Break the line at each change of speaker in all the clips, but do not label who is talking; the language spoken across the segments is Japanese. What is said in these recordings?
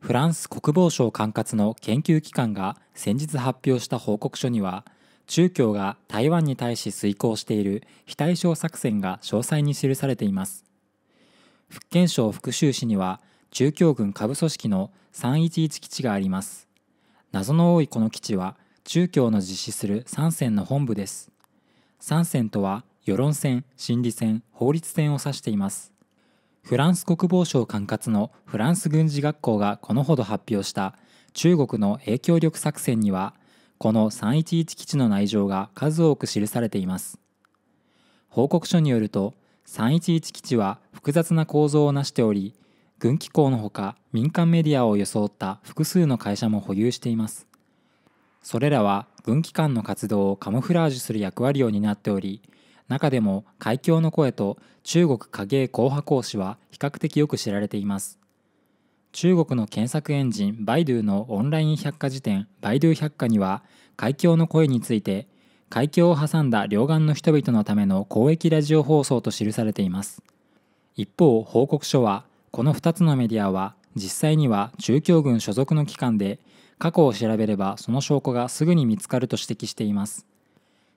フランス国防省管轄の研究機関が先日発表した報告書には中共が台湾に対し遂行している非対称作戦が詳細に記されています福建省福州市には中共軍下部組織の311基地があります謎の多いこの基地は中共の実施する三線の本部です三線とは世論戦、心理戦、法律戦を指していますフランス国防省管轄のフランス軍事学校がこのほど発表した中国の影響力作戦にはこの311基地の内情が数多く記されています報告書によると311基地は複雑な構造を成しており軍機構のほか民間メディアを装った複数の会社も保有していますそれらは軍機関の活動をカモフラージュする役割を担っており中でも海峡の声と中国影絵硬波講師は比較的よく知られています中国の検索エンジンバイドゥのオンライン百科事典バイドゥ百科には海峡の声について海峡を挟んだ両岸の人々のための公益ラジオ放送と記されています一方報告書はこの2つのメディアは実際には中共軍所属の機関で過去を調べればその証拠がすぐに見つかると指摘しています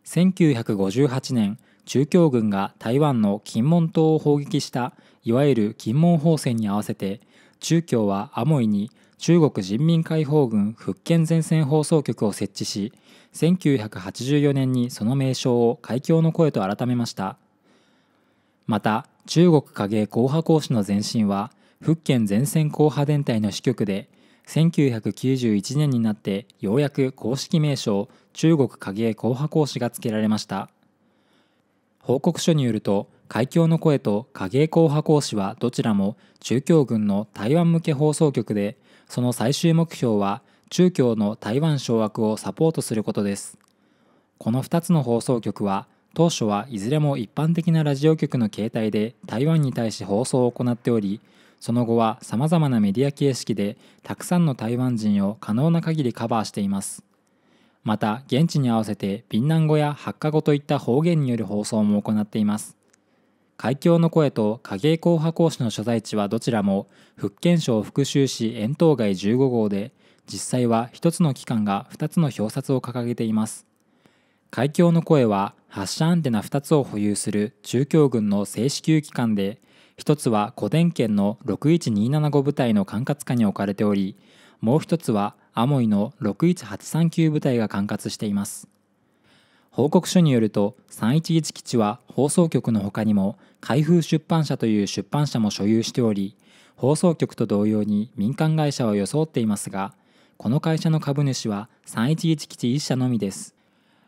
1958年中共軍が台湾の金門島を砲撃したいわゆる金門砲戦に合わせて中共はアモイに中国人民解放軍福建前線放送局を設置し1984年にその名称を海峡の声と改めましたまた中国影硬派講師の前身は福建前線硬派連隊の支局で1991年になってようやく公式名称中国影硬派講師が付けられました報告書によると海峡の声と影江硬派講師はどちらも中共軍の台湾向け放送局でその最終目標は中共の台湾掌握をサポートすることですこの2つの放送局は当初はいずれも一般的なラジオ局の形態で台湾に対し放送を行っておりその後はさまざまなメディア形式でたくさんの台湾人を可能な限りカバーしていますまた現地に合わせてビンナン語やハッカ語といった方言による放送も行っています海峡の声と影江硬派講師の所在地はどちらも福建省復州市遠東街15号で実際は一つの機関が二つの表札を掲げています海峡の声は発射アンテナ二つを保有する中京軍の正式級機関で一つは古伝県の61275部隊の管轄下に置かれておりもう一つはアモイの61839部隊が管轄しています報告書によると311基地は放送局のほかにも開封出版社という出版社も所有しており放送局と同様に民間会社を装っていますがこの会社の株主は311基地1社のみです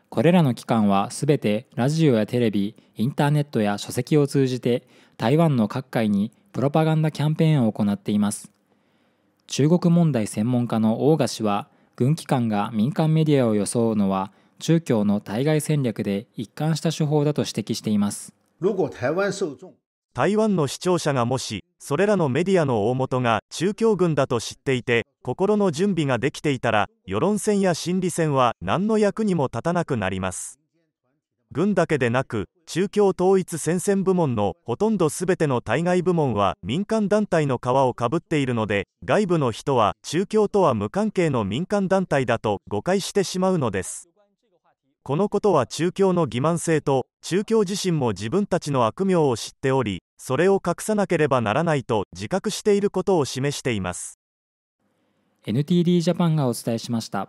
これらの機関はすべてラジオやテレビインターネットや書籍を通じて台湾の各界にプロパガンダキャンペーンを行っています中国問題専門家の大賀氏は軍機関が民間メディアを装うのは中共の対外戦略で一貫した手法だと指摘しています
台湾の視聴者がもしそれらのメディアの大元が中共軍だと知っていて心の準備ができていたら世論戦や心理戦は何の役にも立たなくなります軍だけでなく中共統一戦線部門のほとんどすべての対外部門は民間団体の皮をかぶっているので外部の人は中共とは無関係の民間団体だと誤解してしまうのですこのことは中共の欺瞞性と中共自身も自分たちの悪名を知っておりそれを隠さなければならないと自覚していることを示していま
す NTD ジャパンがお伝えしました